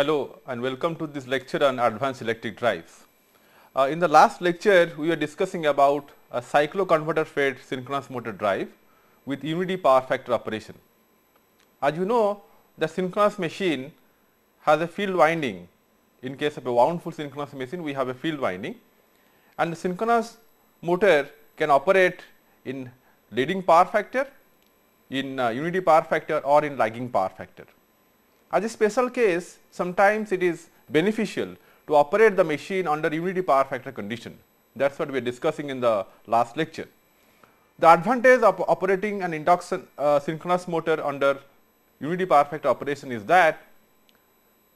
Hello and welcome to this lecture on advanced electric drives. Uh, in the last lecture, we were discussing about a cycloconverter fed synchronous motor drive with unity power factor operation. As you know, the synchronous machine has a field winding. In case of a wound full synchronous machine, we have a field winding and the synchronous motor can operate in leading power factor, in uh, unity power factor or in lagging power factor. As a special case, sometimes it is beneficial to operate the machine under unity power factor condition. That is what we are discussing in the last lecture. The advantage of operating an induction uh, synchronous motor under unity power factor operation is that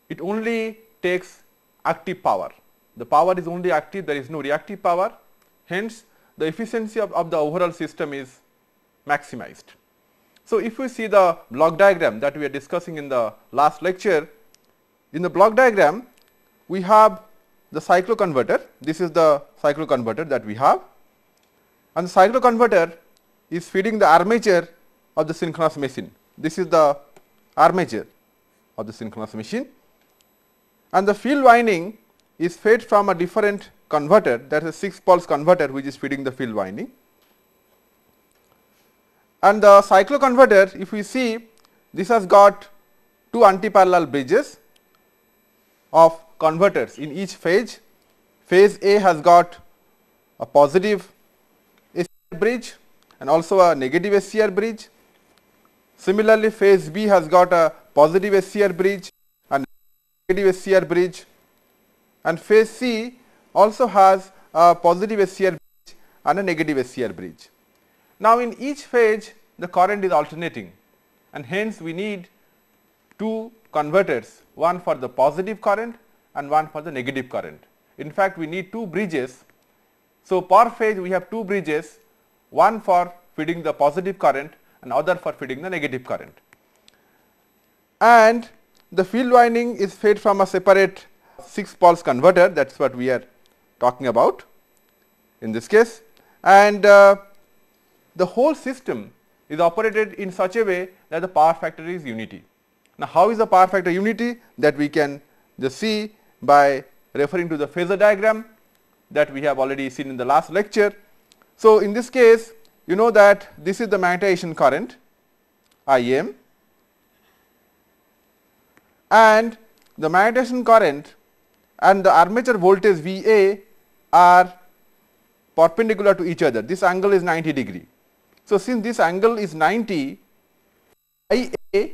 it only takes active power. The power is only active, there is no reactive power. Hence, the efficiency of, of the overall system is maximized. So, if we see the block diagram that we are discussing in the last lecture, in the block diagram we have the cycloconverter, this is the cycloconverter that we have and the cycloconverter is feeding the armature of the synchronous machine. This is the armature of the synchronous machine and the field winding is fed from a different converter that is a 6 pulse converter which is feeding the field winding and the cycloconverter, if we see, this has got two antiparallel bridges of converters in each phase. Phase A has got a positive ACR bridge and also a negative ACR bridge. Similarly, phase B has got a positive SCR bridge and negative SCR bridge and phase C also has a positive SCR bridge and a negative SCR bridge. Now, in each phase the current is alternating and hence we need two converters, one for the positive current and one for the negative current. In fact, we need two bridges. So, per phase we have two bridges, one for feeding the positive current and other for feeding the negative current. And the field winding is fed from a separate 6 pulse converter that is what we are talking about in this case and uh, the whole system is operated in such a way that the power factor is unity. Now, how is the power factor unity that we can just see by referring to the phasor diagram that we have already seen in the last lecture. So, in this case you know that this is the magnetization current I m and the magnetization current and the armature voltage V a are perpendicular to each other. This angle is 90 degree. So, since this angle is 90, I A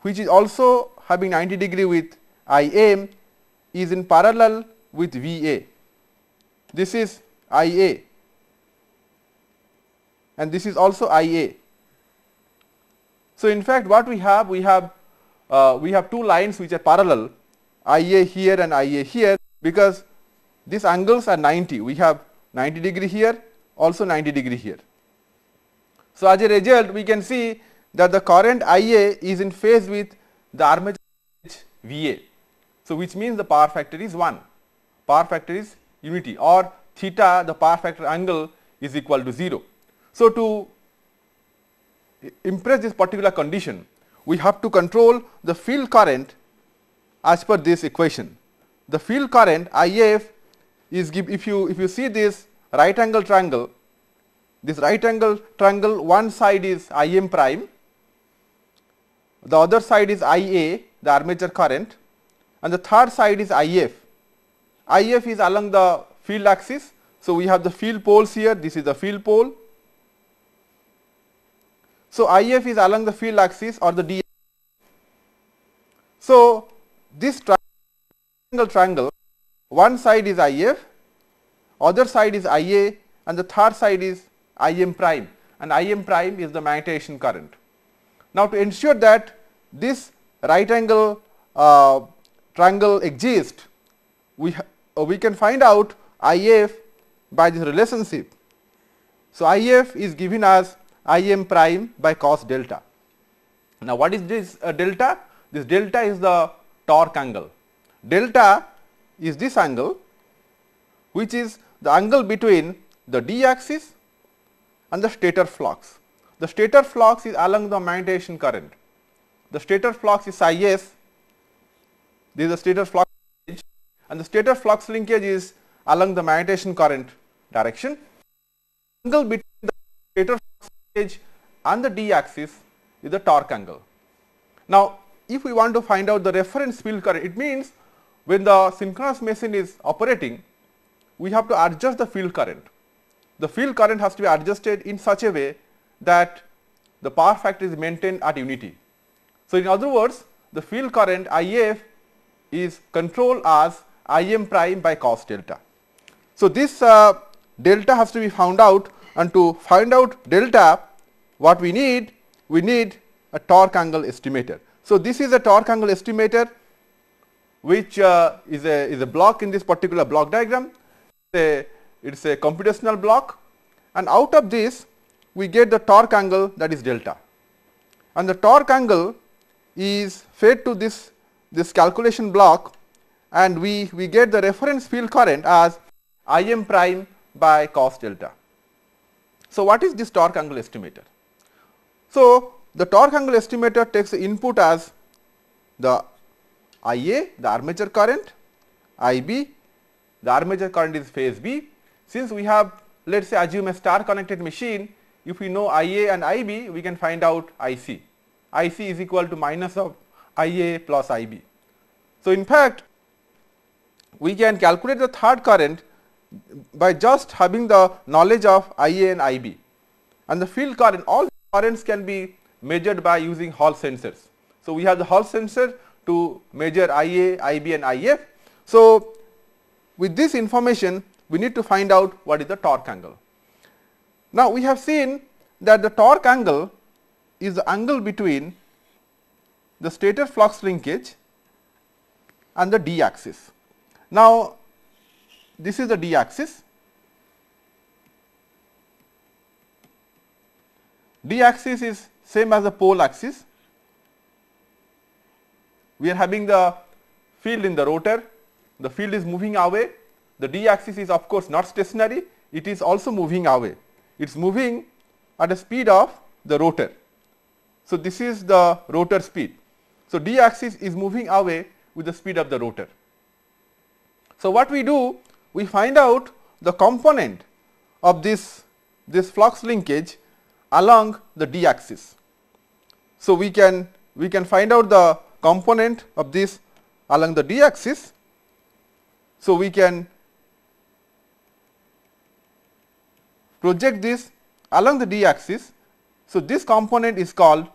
which is also having 90 degree with I M is in parallel with V A. This is I A and this is also I A. So, in fact what we have we have uh, we have two lines which are parallel I A here and I A here because these angles are 90 we have 90 degree here also 90 degree here. So, as a result we can see that the current IA is in phase with the armature VA. So, which means the power factor is 1, power factor is unity or theta the power factor angle is equal to 0. So, to impress this particular condition we have to control the field current as per this equation. The field current IF is give if you if you see this right angle triangle this right angle triangle one side is I m prime, the other side is I a the armature current and the third side is I f. I f is along the field axis. So, we have the field poles here this is the field pole. So, I f is along the field axis or the d. So, this triangle triangle one side is I f, other side is I a and the third side is I m prime and I m prime is the magnetization current. Now, to ensure that this right angle uh, triangle exists, we, uh, we can find out I f by this relationship. So, I f is given as I m prime by cos delta. Now, what is this uh, delta? This delta is the torque angle. Delta is this angle which is the angle between the d axis and the stator flux. The stator flux is along the magnetization current. The stator flux is psi s, this is the stator flux linkage and the stator flux linkage is along the magnetization current direction. Angle between the stator flux linkage and the d axis is the torque angle. Now, if we want to find out the reference field current, it means when the synchronous machine is operating, we have to adjust the field current the field current has to be adjusted in such a way that the power factor is maintained at unity. So, in other words the field current IF is controlled as Im prime by cos delta. So, this uh, delta has to be found out and to find out delta what we need, we need a torque angle estimator. So, this is a torque angle estimator which uh, is, a, is a block in this particular block diagram. a it is a computational block and out of this we get the torque angle that is delta. And the torque angle is fed to this, this calculation block and we, we get the reference field current as I m prime by cos delta. So, what is this torque angle estimator? So, the torque angle estimator takes the input as the Ia, the armature current, Ib, the armature current is phase B since we have let us say assume a star connected machine, if we know IA and IB we can find out IC. IC is equal to minus of IA plus IB. So, in fact we can calculate the third current by just having the knowledge of IA and IB and the field current all currents can be measured by using Hall sensors. So, we have the Hall sensor to measure IA, IB and IF. So, with this information we need to find out what is the torque angle. Now, we have seen that the torque angle is the angle between the stator flux linkage and the d axis. Now, this is the d axis. d axis is same as the pole axis. We are having the field in the rotor, the field is moving away the d axis is of course not stationary, it is also moving away. It is moving at the speed of the rotor. So, this is the rotor speed. So, d axis is moving away with the speed of the rotor. So, what we do? We find out the component of this, this flux linkage along the d axis. So, we can we can find out the component of this along the d axis. So, we can project this along the d axis. So, this component is called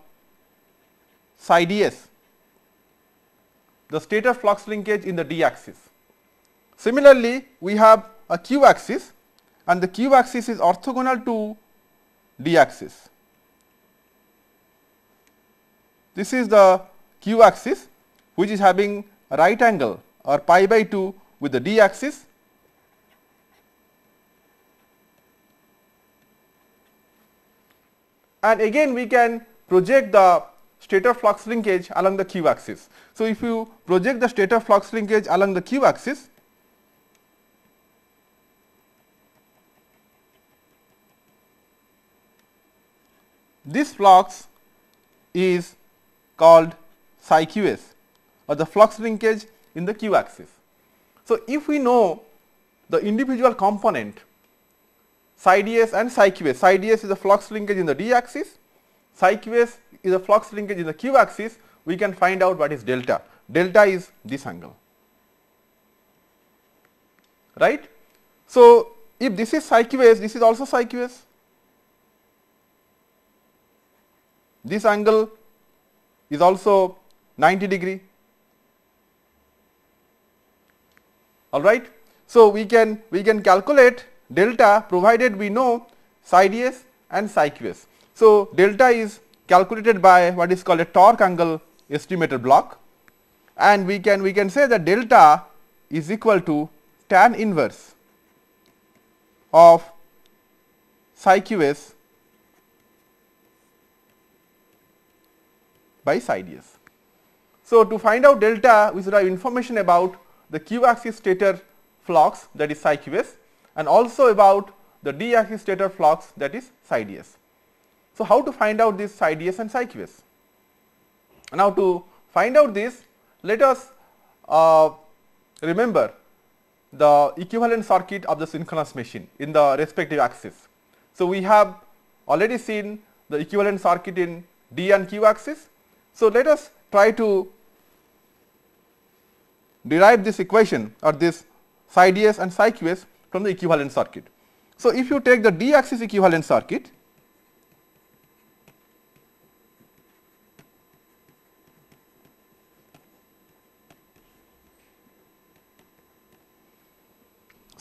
psi d s, the stator flux linkage in the d axis. Similarly, we have a q axis and the q axis is orthogonal to d axis. This is the q axis which is having a right angle or pi by 2 with the d axis and again we can project the state of flux linkage along the q axis. So, if you project the state of flux linkage along the q axis, this flux is called psi qs or the flux linkage in the q axis. So, if we know the individual component ds and QS. psychways. ds is the flux linkage in the d axis, QS is the flux linkage in the q axis, we can find out what is delta. Delta is this angle, right. So, if this is QS, this is also QS. This angle is also 90 degree, all right. So, we can we can calculate delta provided we know psi ds and psi qs. So, delta is calculated by what is called a torque angle estimator block and we can we can say that delta is equal to tan inverse of psi qs by psi ds. So, to find out delta we should have information about the q axis stator flux that is psi qs and also about the d-axis stator flux that is PSYDS. So, how to find out this PSYDS and PsyQS? Now, to find out this, let us uh, remember the equivalent circuit of the synchronous machine in the respective axis. So, we have already seen the equivalent circuit in D and Q axis. So, let us try to derive this equation or this psi ds and psi qs from the equivalent circuit. So, if you take the d axis equivalent circuit,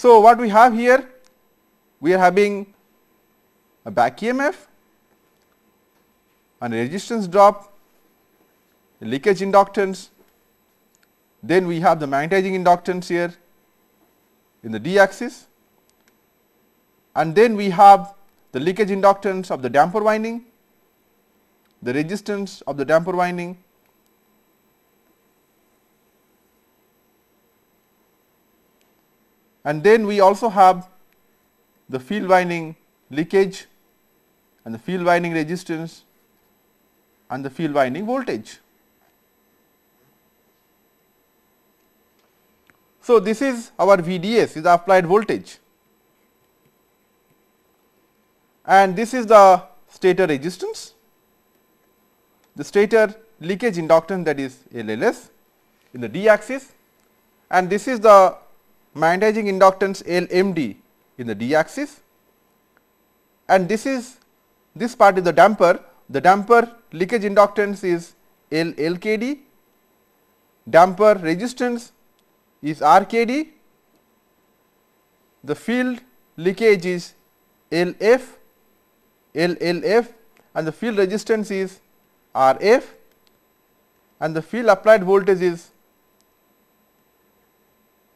So, what we have here? We are having a back EMF and resistance drop, leakage inductance, then we have the magnetizing inductance here in the d axis and then we have the leakage inductance of the damper winding, the resistance of the damper winding and then we also have the field winding leakage and the field winding resistance and the field winding voltage. So, this is our VDS is the applied voltage and this is the stator resistance, the stator leakage inductance that is LLS in the d axis and this is the magnetizing inductance LMD in the d axis and this is this part is the damper, the damper leakage inductance is LLKD, damper resistance is RKD, the field leakage is LF, LLF and the field resistance is RF and the field applied voltage is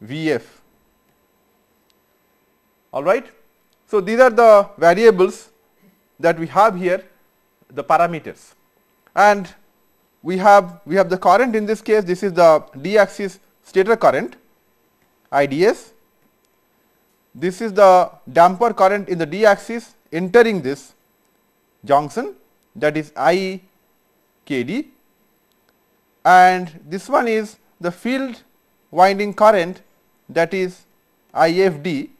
VF. All right. So, these are the variables that we have here the parameters and we have we have the current in this case this is the d axis stator current I d s. This is the damper current in the d axis entering this junction that is I k d and this one is the field winding current that is I f d.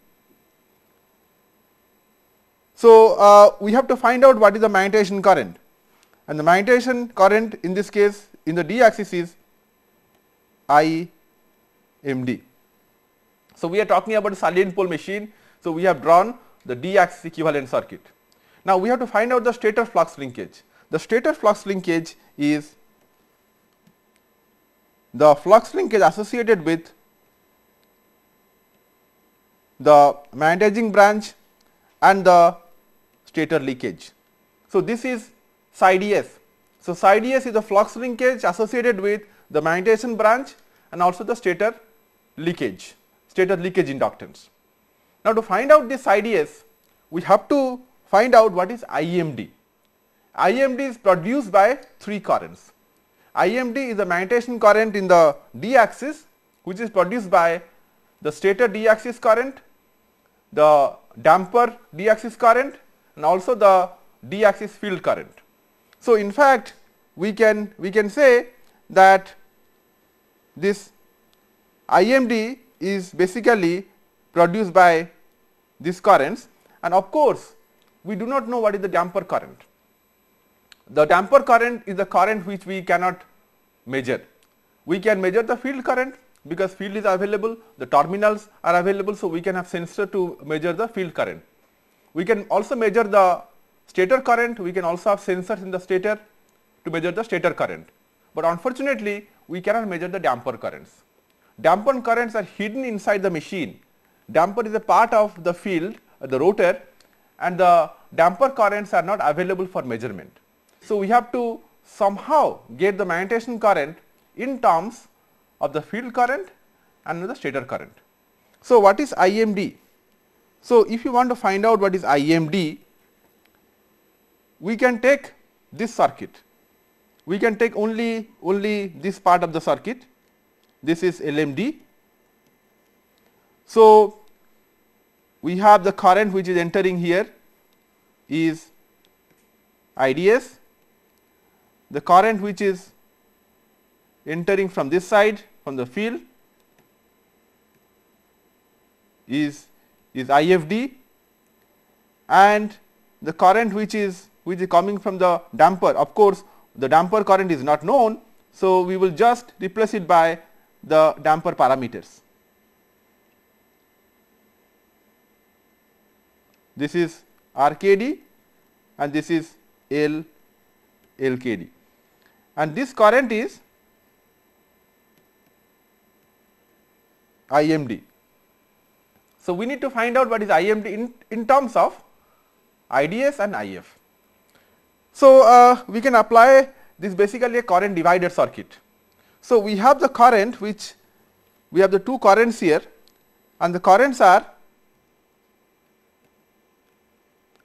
So, uh, we have to find out what is the magnetization current and the magnetization current in this case in the d axis is I MD. So we are talking about a salient pole machine. So we have drawn the D axis equivalent circuit. Now we have to find out the stator flux linkage. The stator flux linkage is the flux linkage associated with the magnetizing branch and the stator leakage. So this is side S. So side S is the flux linkage associated with the magnetization branch and also the stator leakage, stator leakage inductance. Now, to find out this IDS, we have to find out what is IMD. IMD is produced by three currents. IMD is the magnetization current in the d axis which is produced by the stator d axis current, the damper d axis current and also the d axis field current. So, in fact, we can we can say that this IMD is basically produced by these currents and of course, we do not know what is the damper current. The damper current is the current which we cannot measure. We can measure the field current because field is available, the terminals are available. So, we can have sensor to measure the field current. We can also measure the stator current, we can also have sensors in the stator to measure the stator current. But unfortunately, we cannot measure the damper currents dampened currents are hidden inside the machine. Damper is a part of the field, uh, the rotor and the damper currents are not available for measurement. So, we have to somehow get the magnetization current in terms of the field current and the stator current. So, what is IMD? So, if you want to find out what is IMD, we can take this circuit. We can take only, only this part of the circuit this is LMD. So, we have the current which is entering here is IDS, the current which is entering from this side from the field is is IFD and the current which is which is coming from the damper of course the damper current is not known so we will just replace it by the damper parameters. This is RKD and this is L LKD and this current is IMD. So, we need to find out what is IMD in, in terms of IDS and IF. So, uh, we can apply this basically a current divider circuit. So, we have the current which we have the two currents here and the currents are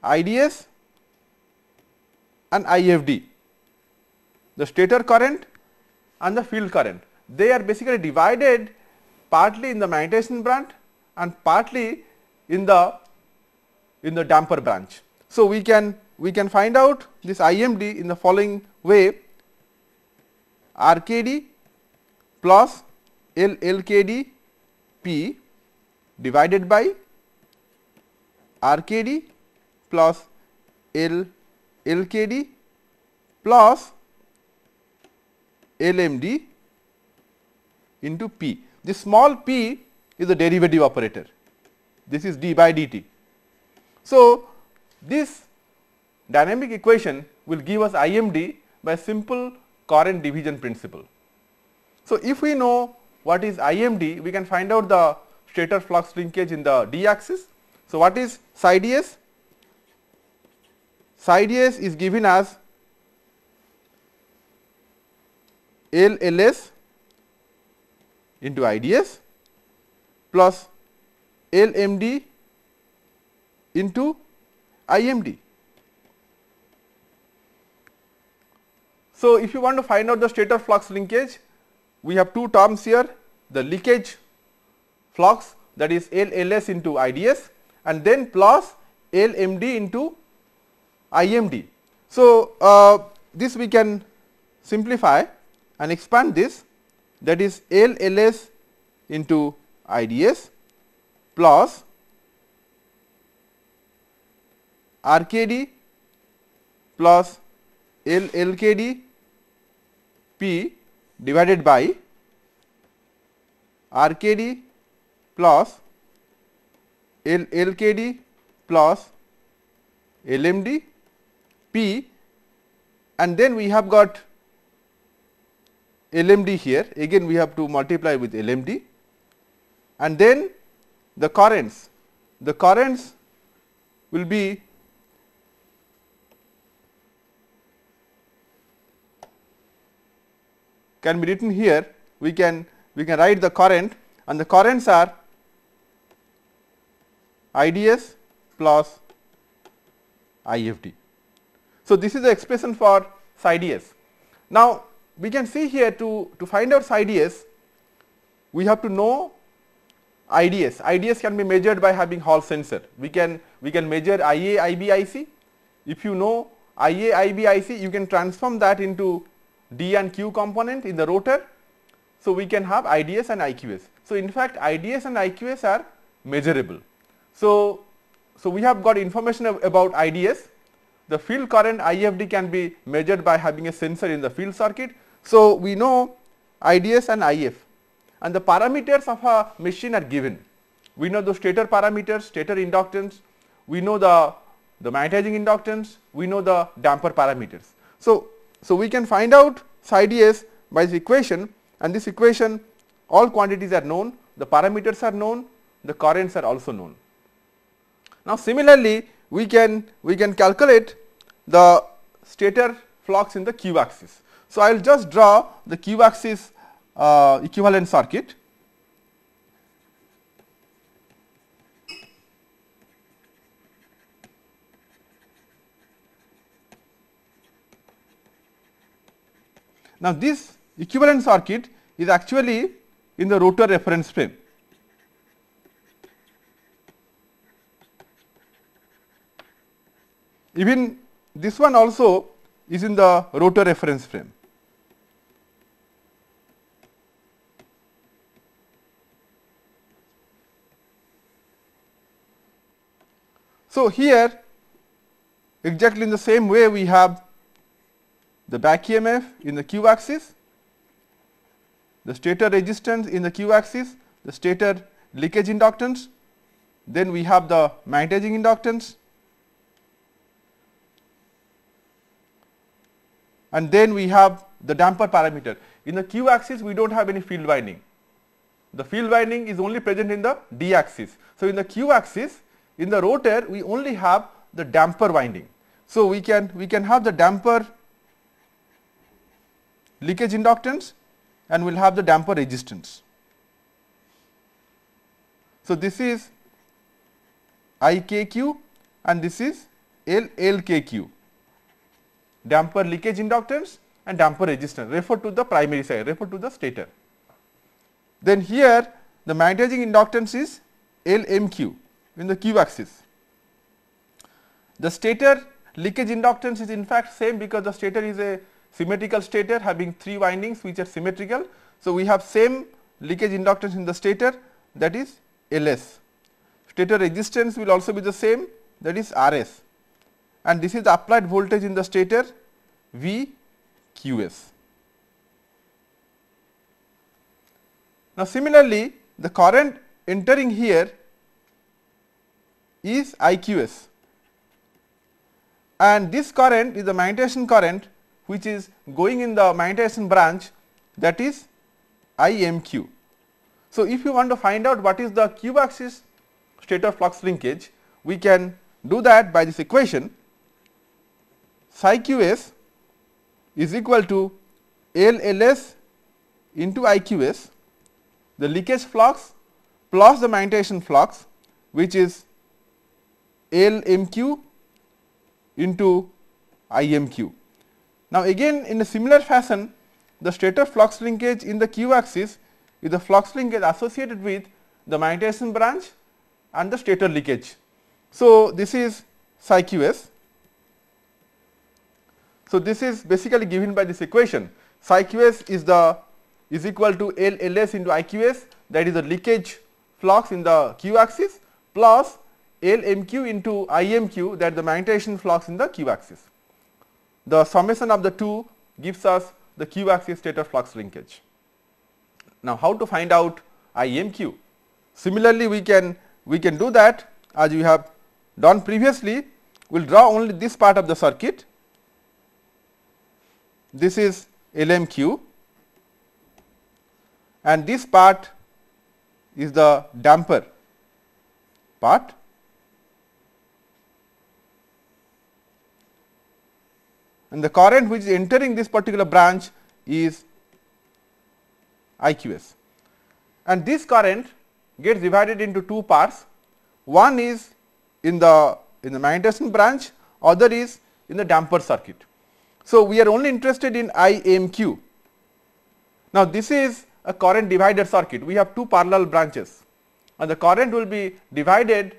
IDS and IFD, the stator current and the field current. They are basically divided partly in the magnetization branch and partly in the in the damper branch. So, we can we can find out this IMD in the following way RKD plus L L K D P divided by RKD plus L L K D LKD plus LMD into P. This small p is a derivative operator. This is d by dt. So, this dynamic equation will give us IMD by simple current division principle. So, if we know what is IMD, we can find out the stator flux linkage in the d axis. So, what is psi ds? Psi ds is given as LLS into IDS plus LMD into IMD. So, if you want to find out the stator flux linkage, we have two terms here the leakage flux that is LLS into IDS and then plus LMD into IMD. So, uh, this we can simplify and expand this that is LLS into IDS plus RKD plus LLKD P divided by RKD plus L LKD plus LMD P and then we have got LMD here again we have to multiply with LMD and then the currents the currents will be can be written here we can we can write the current and the currents are IDS plus IFD. So, this is the expression for psi ds. Now, we can see here to, to find out psi ds, we have to know IDS. IDS can be measured by having Hall sensor. We can we can measure IA, IB, IC. If you know IA, IB, IC, you can transform that into D and Q component in the rotor. So, we can have IDS and IQS. So, in fact IDS and IQS are measurable. So, so we have got information about IDS. The field current IFD can be measured by having a sensor in the field circuit. So, we know IDS and IF and the parameters of a machine are given. We know the stator parameters, stator inductance, we know the, the magnetizing inductance, we know the damper parameters. So, so, we can find out psi ds by this equation and this equation all quantities are known, the parameters are known, the currents are also known. Now, similarly we can we can calculate the stator flux in the q axis. So, I will just draw the q axis uh, equivalent circuit Now, this equivalent circuit is actually in the rotor reference frame. Even this one also is in the rotor reference frame. So, here exactly in the same way we have the back EMF in the q axis, the stator resistance in the q axis, the stator leakage inductance, then we have the magnetizing inductance and then we have the damper parameter. In the q axis we do not have any field winding. The field winding is only present in the d axis. So, in the q axis in the rotor we only have the damper winding. So, we can we can have the damper leakage inductance and we will have the damper resistance. So, this is IKQ and this is LLKQ damper leakage inductance and damper resistance refer to the primary side refer to the stator. Then here the magnetizing inductance is LMQ in the q axis. The stator leakage inductance is in fact same because the stator is a symmetrical stator having three windings which are symmetrical. So, we have same leakage inductance in the stator that is Ls. Stator resistance will also be the same that is Rs and this is the applied voltage in the stator Vqs. Now, similarly, the current entering here is IQS and this current is the magnetization current which is going in the magnetization branch that is IMQ. So, if you want to find out what is the q axis state of flux linkage, we can do that by this equation psi qs is equal to LLS into IQS the leakage flux plus the magnetization flux which is LMQ into IMQ. Now again in a similar fashion the stator flux linkage in the q axis is the flux linkage associated with the magnetization branch and the stator leakage. So, this is psi qs. So, this is basically given by this equation psi qs is the is equal to L Ls into IQs that is the leakage flux in the q axis plus L MQ into IMQ that the magnetization flux in the q axis the summation of the two gives us the q axis of flux linkage. Now, how to find out IMQ? Similarly, we can we can do that as we have done previously, we will draw only this part of the circuit. This is LMQ and this part is the damper part and the current which is entering this particular branch is IQS. And this current gets divided into two parts, one is in the in the magnetization branch, other is in the damper circuit. So, we are only interested in IMQ. Now, this is a current divider circuit, we have two parallel branches and the current will be divided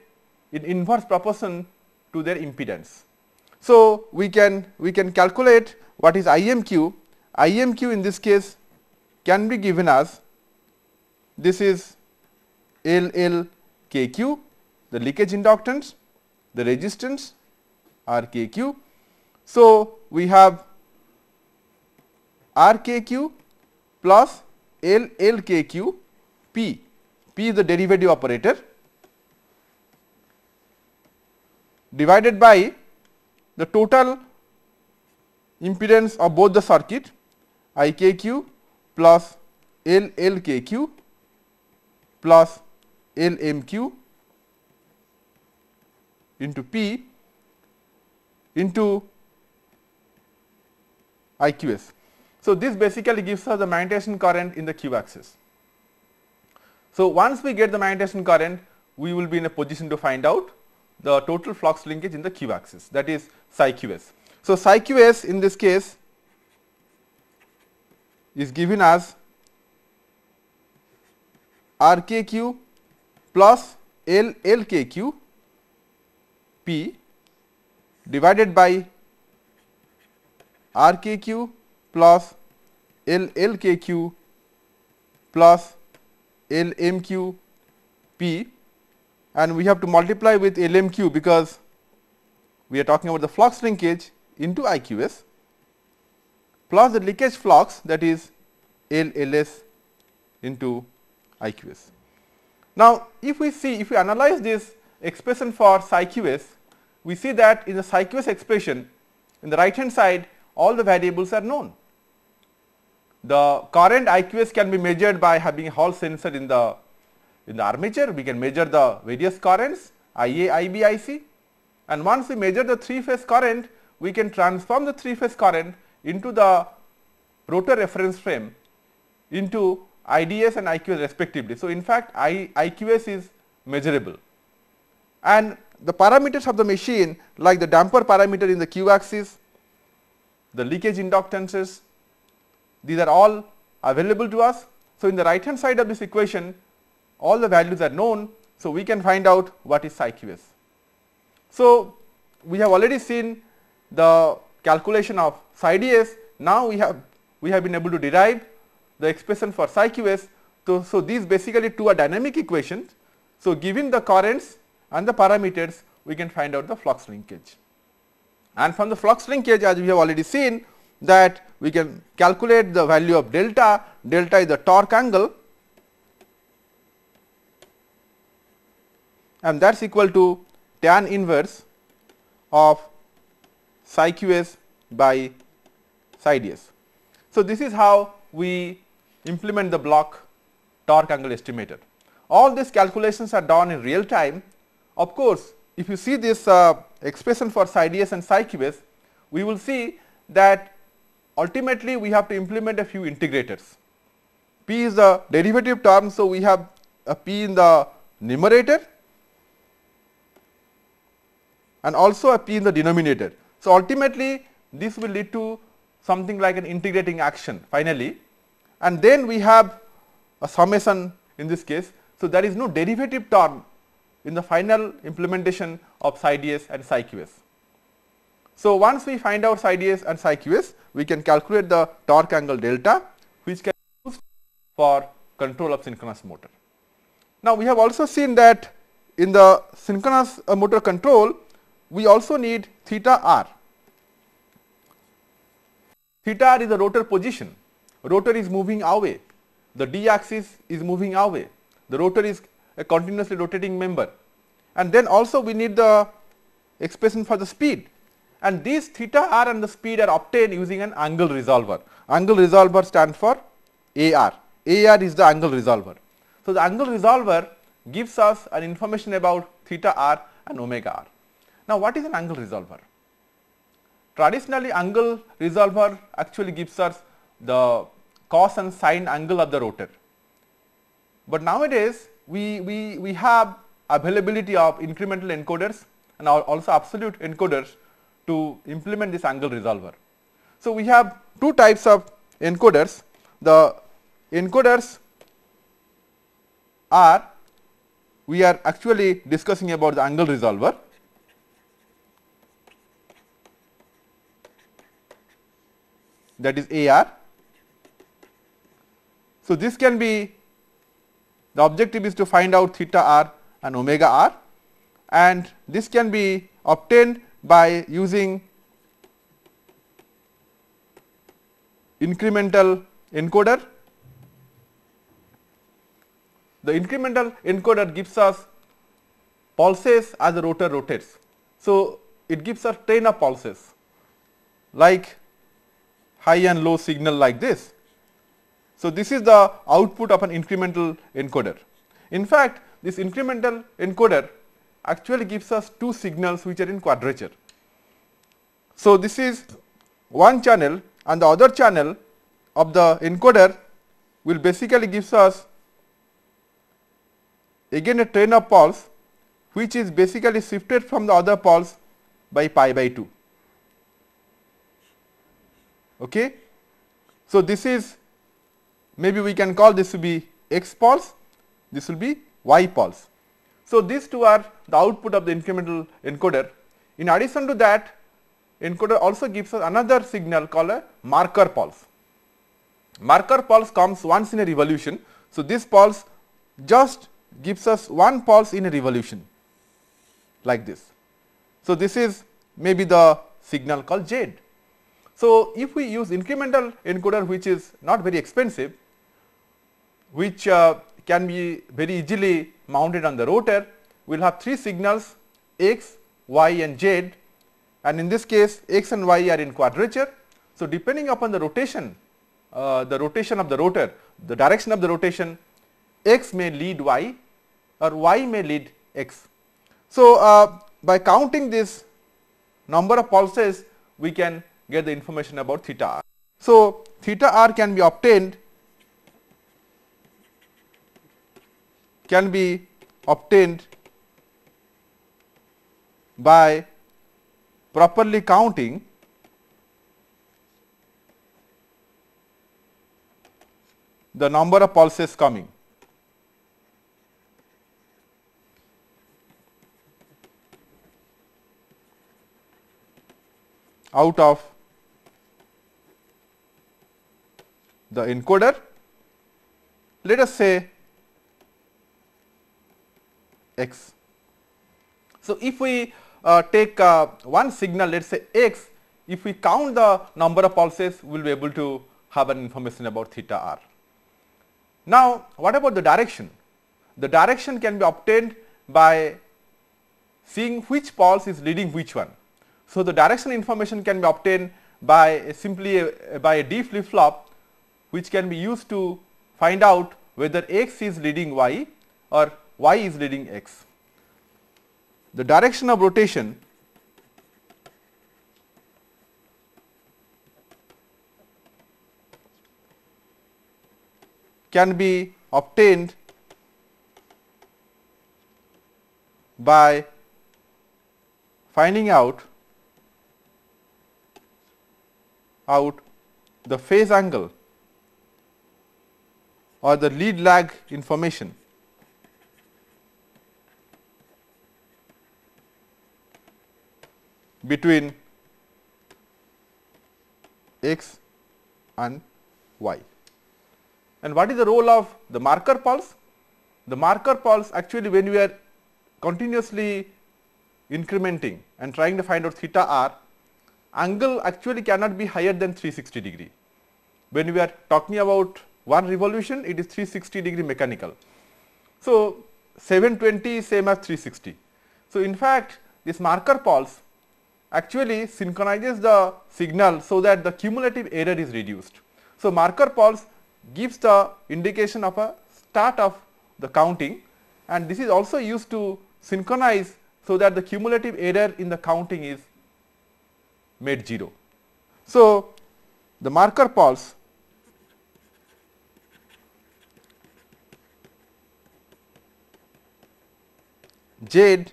in inverse proportion to their impedance. So, we can we can calculate what is IMQ. IMQ in this case can be given as this is LLKQ the leakage inductance, the resistance RKQ. So, we have RKQ plus LLKQ P, P is the derivative operator divided by the total impedance of both the circuit IKQ plus LLKQ plus LMQ into P into IQS. So, this basically gives us the magnetization current in the Q axis. So, once we get the magnetization current, we will be in a position to find out the total flux linkage in the q axis that is psi qs. So, psi qs in this case is given as r k q plus L L k q p divided by r k q plus L L k q plus L m q p and we have to multiply with LMQ because we are talking about the flux linkage into IQS plus the leakage flux that is LLS into IQS. Now, if we see if we analyze this expression for PsyQS, we see that in the PsyQS expression in the right hand side all the variables are known. The current IQS can be measured by having a Hall sensor in the in the armature, we can measure the various currents Ia, Ib, Ic and once we measure the three phase current, we can transform the three phase current into the rotor reference frame into IDS and IQS respectively. So, in fact, I, IQS is measurable and the parameters of the machine like the damper parameter in the q axis, the leakage inductances, these are all available to us. So, in the right hand side of this equation, all the values are known. So, we can find out what is PsyQs. So, we have already seen the calculation of d s. Now, we have we have been able to derive the expression for PsyQs. So, so these basically two are dynamic equations. So, given the currents and the parameters, we can find out the flux linkage. And from the flux linkage as we have already seen that we can calculate the value of delta, delta is the torque angle and that is equal to tan inverse of psi qs by psi ds. So, this is how we implement the block torque angle estimator. All these calculations are done in real time. Of course, if you see this uh, expression for psi ds and psi qs, we will see that ultimately we have to implement a few integrators. P is the derivative term, so we have a P in the numerator and also a p in the denominator. So, ultimately this will lead to something like an integrating action finally and then we have a summation in this case. So, there is no derivative term in the final implementation of psi ds and psi qs. So, once we find out psi ds and psi qs, we can calculate the torque angle delta which can be used for control of synchronous motor. Now, we have also seen that in the synchronous uh, motor control, we also need theta r. Theta r is the rotor position. Rotor is moving away. The d axis is moving away. The rotor is a continuously rotating member. And then also we need the expression for the speed. And these theta r and the speed are obtained using an angle resolver. Angle resolver stands for AR. AR is the angle resolver. So, the angle resolver gives us an information about theta r and omega r. Now, what is an angle resolver? Traditionally, angle resolver actually gives us the cos and sine angle of the rotor. But nowadays, we, we, we have availability of incremental encoders and also absolute encoders to implement this angle resolver. So, we have two types of encoders. The encoders are, we are actually discussing about the angle resolver that is AR. So, this can be the objective is to find out theta r and omega r and this can be obtained by using incremental encoder. The incremental encoder gives us pulses as the rotor rotates. So, it gives us train of pulses like high and low signal like this. So, this is the output of an incremental encoder. In fact, this incremental encoder actually gives us two signals which are in quadrature. So, this is one channel and the other channel of the encoder will basically gives us again a train of pulse which is basically shifted from the other pulse by pi by 2. Okay. So, this is maybe we can call this to be x pulse. this will be y pulse. So, these two are the output of the incremental encoder. In addition to that encoder also gives us another signal called a marker pulse. Marker pulse comes once in a revolution. So, this pulse just gives us one pulse in a revolution like this. So, this is maybe the signal called Z. So, if we use incremental encoder which is not very expensive, which uh, can be very easily mounted on the rotor, we will have 3 signals x, y and z and in this case x and y are in quadrature. So, depending upon the rotation, uh, the rotation of the rotor, the direction of the rotation x may lead y or y may lead x. So, uh, by counting this number of pulses we can get the information about theta r. So, theta r can be obtained can be obtained by properly counting the number of pulses coming. out of the encoder. Let us say x. So, if we uh, take uh, one signal let us say x, if we count the number of pulses we will be able to have an information about theta r. Now, what about the direction? The direction can be obtained by seeing which pulse is leading which one. So, the direction information can be obtained by simply a, by a D flip flop which can be used to find out whether x is leading y or y is leading x. The direction of rotation can be obtained by finding out out the phase angle or the lead lag information. between x and y. And what is the role of the marker pulse? The marker pulse actually when we are continuously incrementing and trying to find out theta r, angle actually cannot be higher than 360 degree. When we are talking about one revolution it is 360 degree mechanical. So, 720 is same as 360. So, in fact, this marker pulse actually synchronizes the signal so that the cumulative error is reduced. So, marker pulse gives the indication of a start of the counting and this is also used to synchronize so that the cumulative error in the counting is made 0. So, the marker pulse Z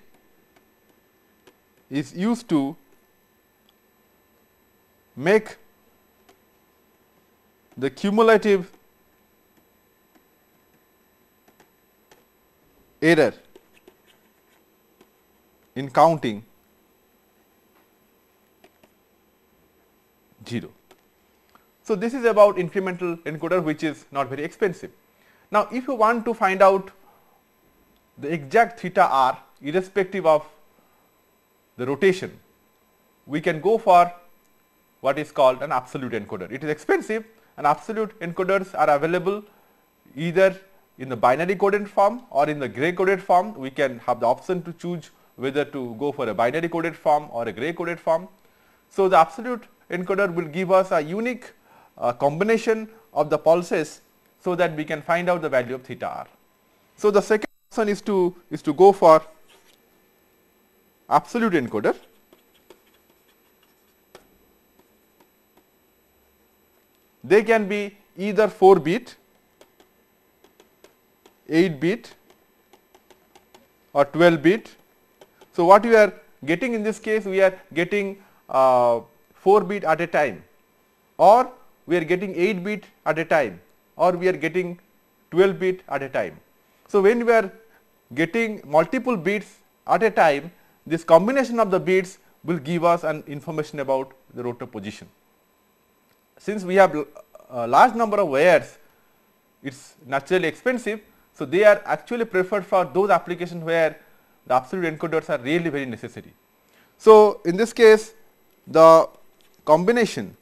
is used to make the cumulative error in counting 0. So, this is about incremental encoder which is not very expensive. Now, if you want to find out the exact theta r irrespective of the rotation, we can go for what is called an absolute encoder. It is expensive and absolute encoders are available either in the binary coded form or in the gray coded form. We can have the option to choose whether to go for a binary coded form or a gray coded form. So, the absolute encoder will give us a unique uh, combination of the pulses so that we can find out the value of theta r. So, the second option is to is to go for absolute encoder they can be either 4 bit 8 bit or 12 bit so what we are getting in this case we are getting uh, 4 bit at a time or we are getting 8 bit at a time or we are getting 12 bit at a time so, when we are getting multiple bits at a time, this combination of the bits will give us an information about the rotor position. Since we have a uh, large number of wires, it is naturally expensive. So, they are actually preferred for those applications where the absolute encoders are really very necessary. So, in this case the combination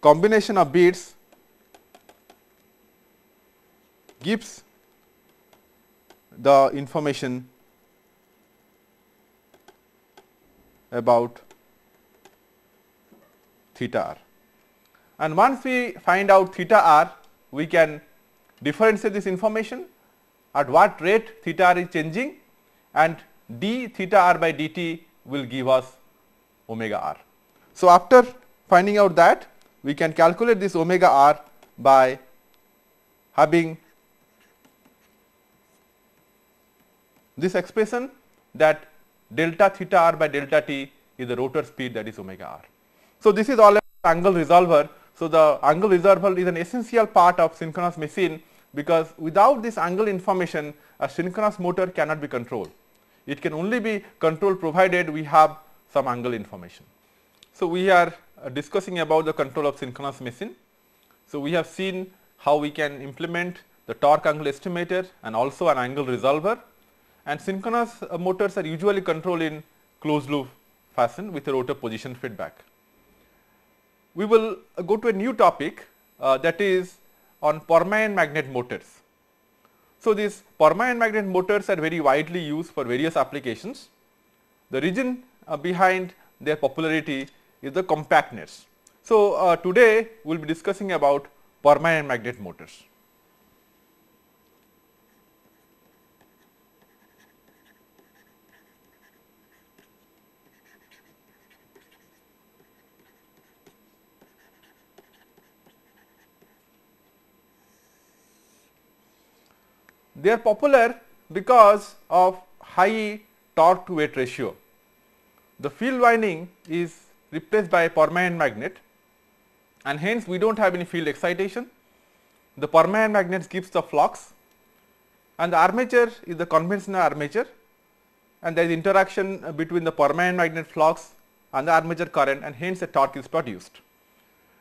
combination of bits gives the information about theta r. And once we find out theta r, we can differentiate this information at what rate theta r is changing and d theta r by dt will give us omega r. So, after finding out that we can calculate this omega r by having this expression that delta theta r by delta t is the rotor speed that is omega r. So, this is all about angle resolver. So, the angle resolver is an essential part of synchronous machine because without this angle information a synchronous motor cannot be controlled. It can only be controlled provided we have some angle information. So, we are uh, discussing about the control of synchronous machine. So, we have seen how we can implement the torque angle estimator and also an angle resolver and synchronous uh, motors are usually controlled in closed loop fashion with a rotor position feedback. We will uh, go to a new topic uh, that is on permanent magnet motors. So, these permanent magnet motors are very widely used for various applications. The reason uh, behind their popularity is the compactness. So, uh, today we will be discussing about permanent magnet motors. They are popular because of high torque to weight ratio. The field winding is replaced by a permanent magnet and hence we do not have any field excitation. The permanent magnet gives the flux and the armature is the conventional armature and there is interaction between the permanent magnet flux and the armature current and hence a torque is produced.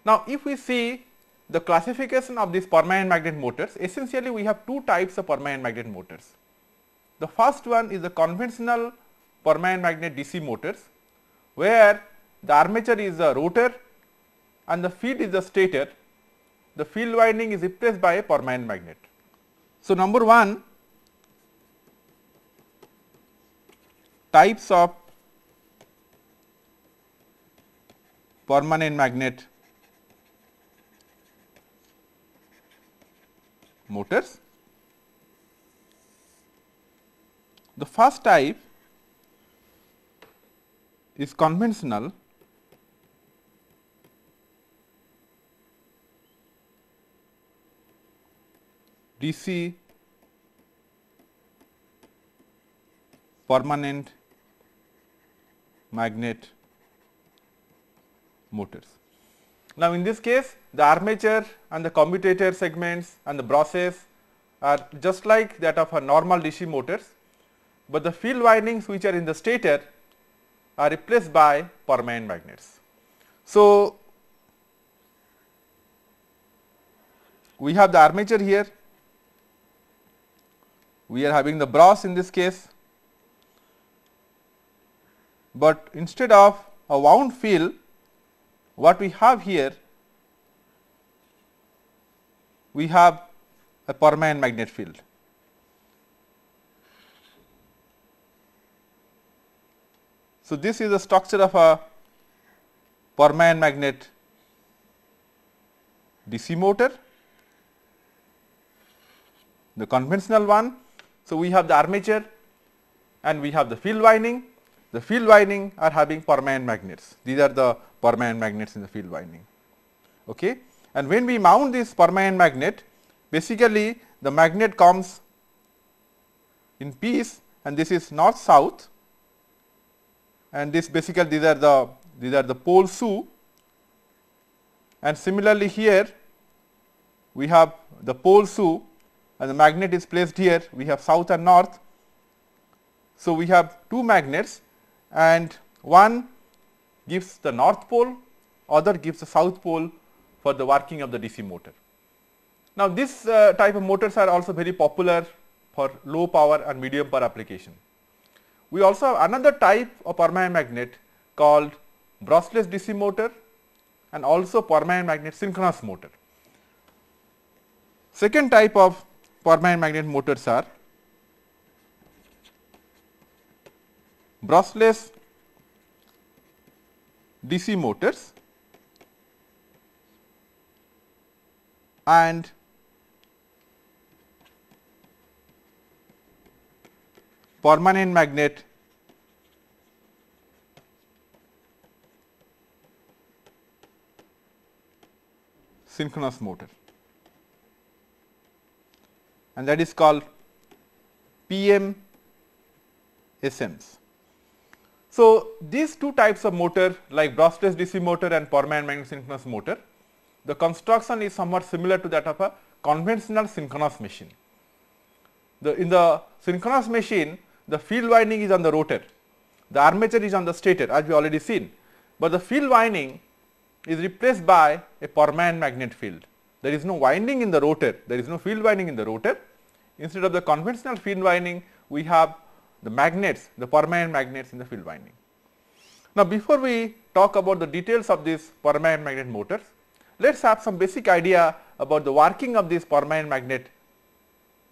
Now, if we see the classification of these permanent magnet motors, essentially we have two types of permanent magnet motors. The first one is the conventional permanent magnet DC motors, where the armature is a rotor and the field is a stator. The field winding is replaced by a permanent magnet. So, number 1 types of permanent magnet motors. The first type is conventional DC permanent magnet motors. Now, in this case the armature and the commutator segments and the brushes are just like that of a normal DC motors, but the field windings which are in the stator are replaced by permanent magnets. So, we have the armature here, we are having the brush in this case, but instead of a wound field, what we have here we have a permanent magnet field. So, this is the structure of a permanent magnet DC motor, the conventional one. So, we have the armature and we have the field winding. The field winding are having permanent magnets. These are the permanent magnets in the field winding. Okay. And when we mount this permanent magnet, basically the magnet comes in piece and this is north south and this basically these are the these are the pole shoe and similarly here we have the pole shoe and the magnet is placed here we have south and north. So, we have two magnets and one gives the north pole other gives the south pole for the working of the DC motor. Now, this uh, type of motors are also very popular for low power and medium power application. We also have another type of permanent magnet called brushless DC motor and also permanent magnet synchronous motor. Second type of permanent magnet motors are brushless DC motors and permanent magnet synchronous motor and that is called PM SMs. So, these two types of motor like brushless DC motor and permanent magnet synchronous motor the construction is somewhat similar to that of a conventional synchronous machine. The, in the synchronous machine, the field winding is on the rotor, the armature is on the stator as we already seen, but the field winding is replaced by a permanent magnet field. There is no winding in the rotor, there is no field winding in the rotor. Instead of the conventional field winding, we have the magnets, the permanent magnets in the field winding. Now, before we talk about the details of these permanent magnet motors, let us have some basic idea about the working of these permanent magnet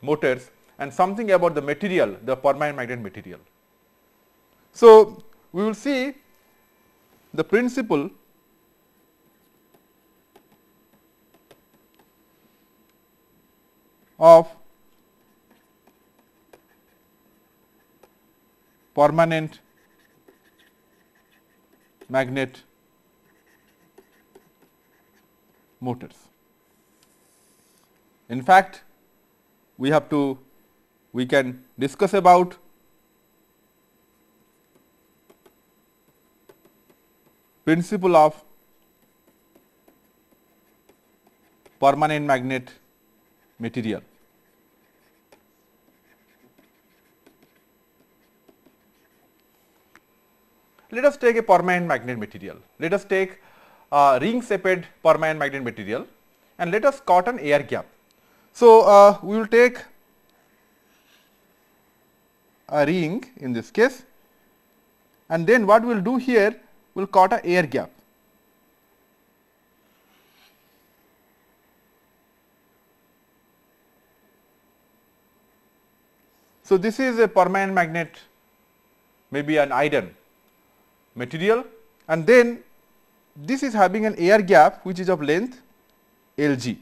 motors and something about the material, the permanent magnet material. So, we will see the principle of permanent magnet motors. In fact, we have to we can discuss about principle of permanent magnet material. Let us take a permanent magnet material. Let us take uh, ring shaped permanent magnet material and let us cut an air gap. So, uh, we will take a ring in this case and then what we will do here, we will cut an air gap. So, this is a permanent magnet maybe an iron material and then this is having an air gap which is of length Lg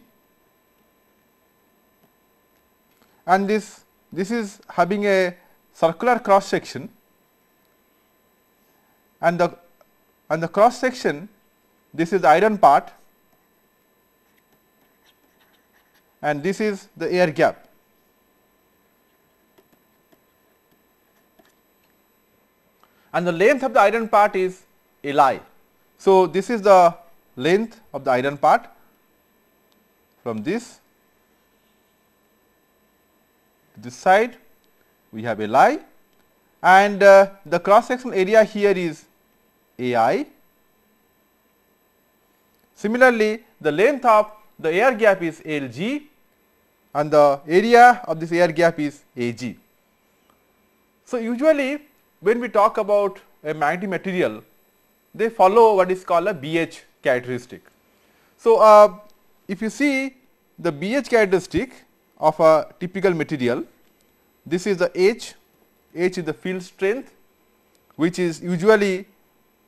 and this this is having a circular cross section and the and the cross section this is the iron part and this is the air gap. And the length of the iron part is Li so, this is the length of the iron part from this to this side we have Li and uh, the cross sectional area here is Ai. Similarly, the length of the air gap is Lg and the area of this air gap is Ag. So, usually when we talk about a magnetic material, they follow what is called a BH characteristic. So, uh, if you see the BH characteristic of a typical material, this is the H, H is the field strength which is usually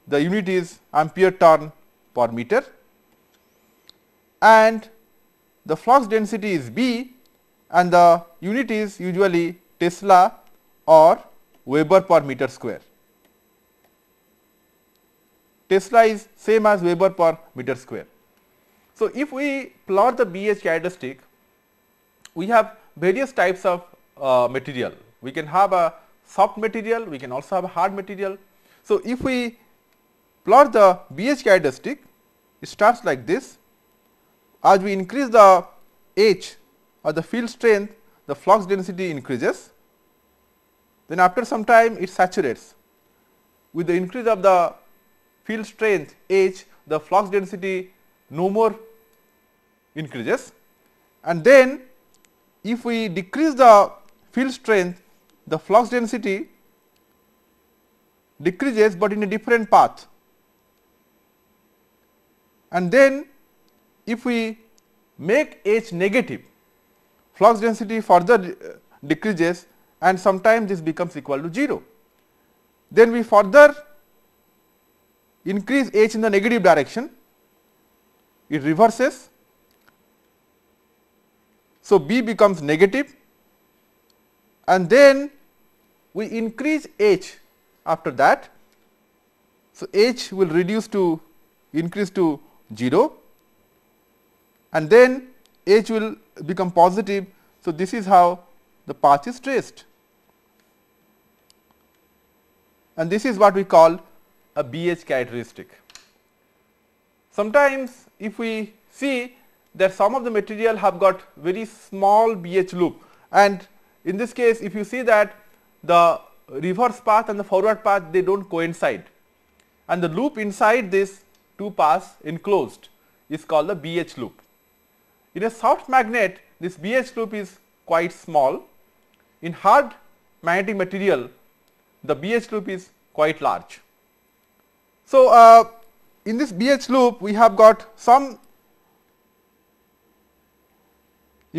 the unit is ampere turn per meter and the flux density is B and the unit is usually Tesla or Weber per meter square. Tesla is same as Weber per meter square. So, if we plot the BH characteristic, we have various types of uh, material. We can have a soft material, we can also have a hard material. So, if we plot the BH characteristic, it starts like this. As we increase the H or the field strength, the flux density increases. Then after some time it saturates. With the increase of the field strength H, the flux density no more increases. And then if we decrease the field strength, the flux density decreases, but in a different path. And then if we make H negative, flux density further decreases and sometimes this becomes equal to 0. Then we further increase h in the negative direction, it reverses. So, b becomes negative and then we increase h after that. So, h will reduce to increase to 0 and then h will become positive. So, this is how the path is traced and this is what we call a BH characteristic. Sometimes if we see that some of the material have got very small BH loop and in this case if you see that the reverse path and the forward path they do not coincide and the loop inside this two paths enclosed is called the BH loop. In a soft magnet this BH loop is quite small. In hard magnetic material the BH loop is quite large. So, uh, in this BH loop we have got some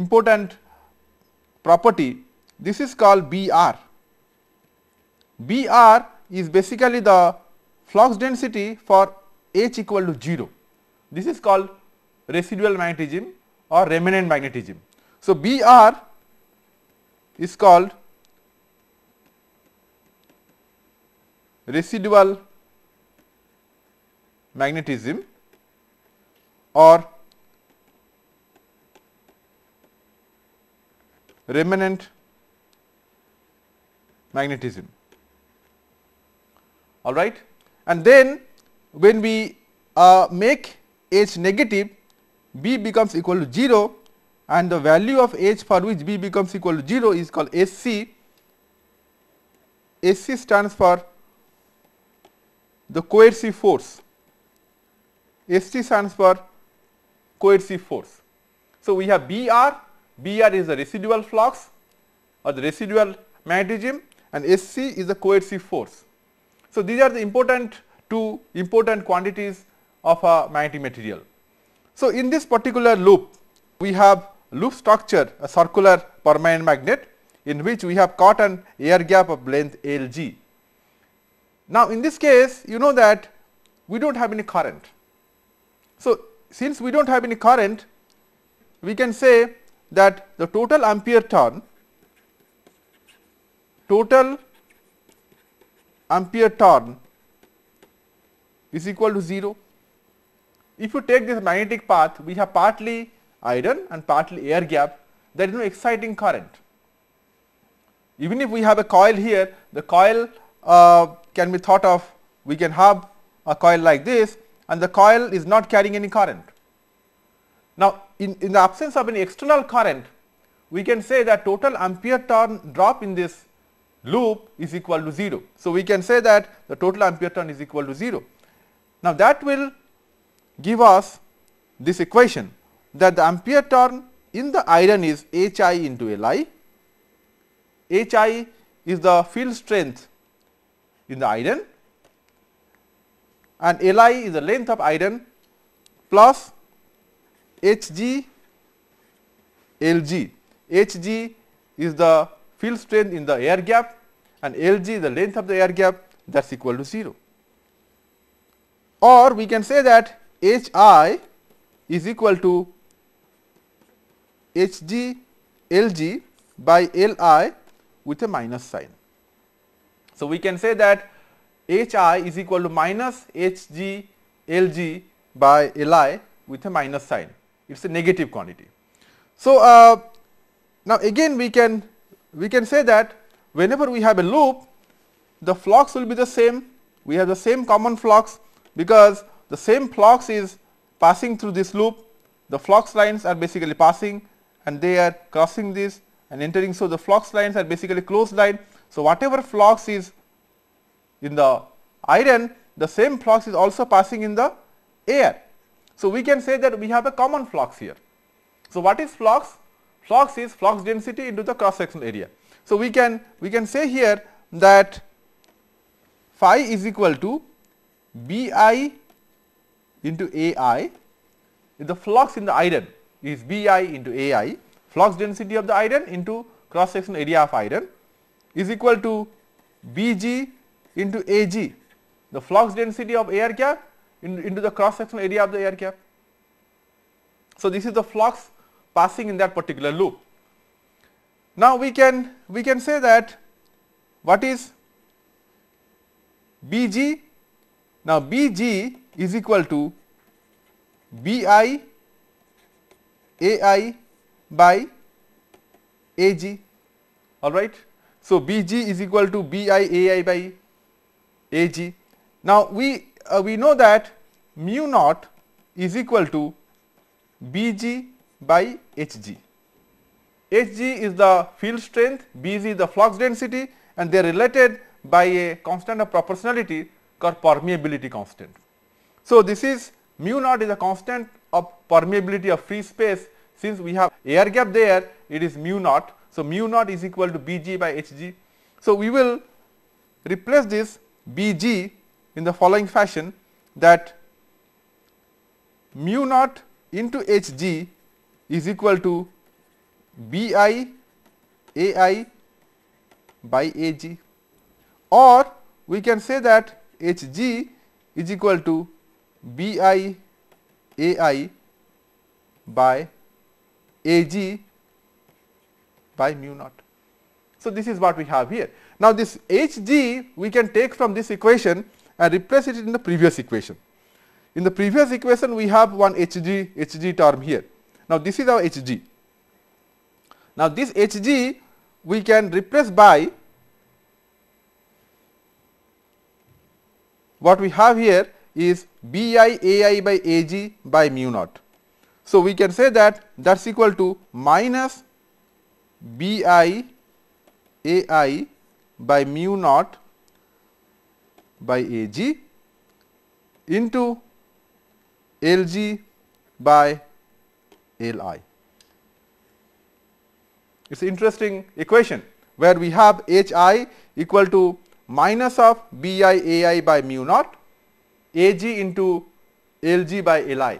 important property this is called BR. BR is basically the flux density for H equal to 0. This is called residual magnetism or remnant magnetism. So, BR is called residual magnetism or remanent magnetism all right and then when we uh, make h negative b becomes equal to 0 and the value of h for which b becomes equal to 0 is called sc sc stands for the coercive force ST stands for coercive force. So, we have BR, BR is the residual flux or the residual magnetism and SC is the coercive force. So, these are the important two important quantities of a magnetic material. So, in this particular loop we have loop structure a circular permanent magnet in which we have caught an air gap of length Lg. Now, in this case you know that we do not have any current so, since we do not have any current, we can say that the total ampere turn, total ampere turn is equal to 0. If you take this magnetic path, we have partly iron and partly air gap, there is no exciting current. Even if we have a coil here, the coil uh, can be thought of, we can have a coil like this and the coil is not carrying any current. Now, in, in the absence of any external current, we can say that total ampere turn drop in this loop is equal to 0. So, we can say that the total ampere turn is equal to 0. Now, that will give us this equation that the ampere turn in the iron is H i into L i. H i is the field strength in the iron and Li is the length of iron plus Hg Lg. Hg is the field strength in the air gap and Lg is the length of the air gap that is equal to 0. Or we can say that Hi is equal to Hg Lg by Li with a minus sign. So, we can say that hi is equal to minus hg lg by li with a minus sign it is a negative quantity. So, uh, now again we can we can say that whenever we have a loop the flux will be the same we have the same common flux because the same flux is passing through this loop the flux lines are basically passing and they are crossing this and entering so the flux lines are basically closed line. So, whatever flux is in the iron, the same flux is also passing in the air. So, we can say that we have a common flux here. So, what is flux? Flux is flux density into the cross sectional area. So, we can we can say here that phi is equal to B i into A i the flux in the iron is B i into A i flux density of the iron into cross sectional area of iron is equal to B g into Ag. The flux density of air gap in, into the cross sectional area of the air gap. So, this is the flux passing in that particular loop. Now, we can we can say that what is Bg? Now, Bg is equal to Bi Ai by Ag, all right. So, Bg is equal to Bi Ai by Ag. Now, we, uh, we know that mu naught is equal to Bg by Hg. Hg is the field strength, Bg is the flux density and they are related by a constant of proportionality called permeability constant. So, this is mu naught is a constant of permeability of free space since we have air gap there it is mu naught. So, mu naught is equal to Bg by Hg. So, we will replace this Bg in the following fashion that mu naught into Hg is equal to B I A I by Ag or we can say that Hg is equal to B I A I by Ag by mu naught. So, this is what we have here. Now, this Hg we can take from this equation and replace it in the previous equation. In the previous equation we have one Hg, Hg term here. Now, this is our Hg. Now, this Hg we can replace by what we have here is bi ai by ag by mu naught. So, we can say that that is equal to minus bi ai by mu naught by A g into L g by L i. It is interesting equation where we have H i equal to minus of B i A i by mu naught A g into L g by L i.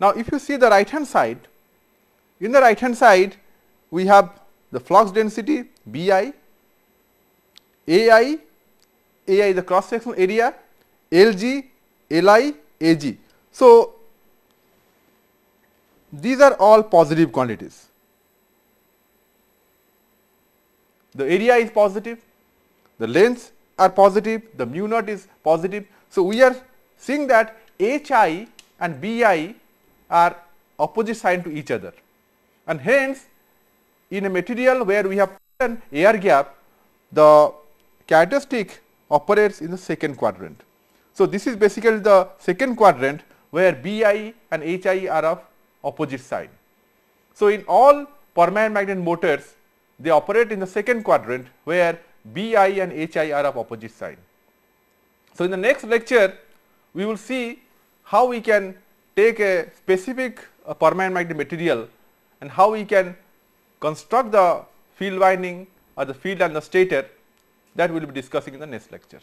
Now, if you see the right hand side, in the right hand side we have the flux density B i AI, AI the cross sectional area, LG, LI, AG. So, these are all positive quantities. The area is positive, the lengths are positive, the mu naught is positive. So, we are seeing that HI and BI are opposite sign to each other and hence in a material where we have an air gap the characteristic operates in the second quadrant. So, this is basically the second quadrant where BI and HI are of opposite sign. So, in all permanent magnet motors they operate in the second quadrant where BI and HI are of opposite sign. So, in the next lecture we will see how we can take a specific uh, permanent magnet material and how we can construct the field winding or the field and the stator that we will be discussing in the next lecture.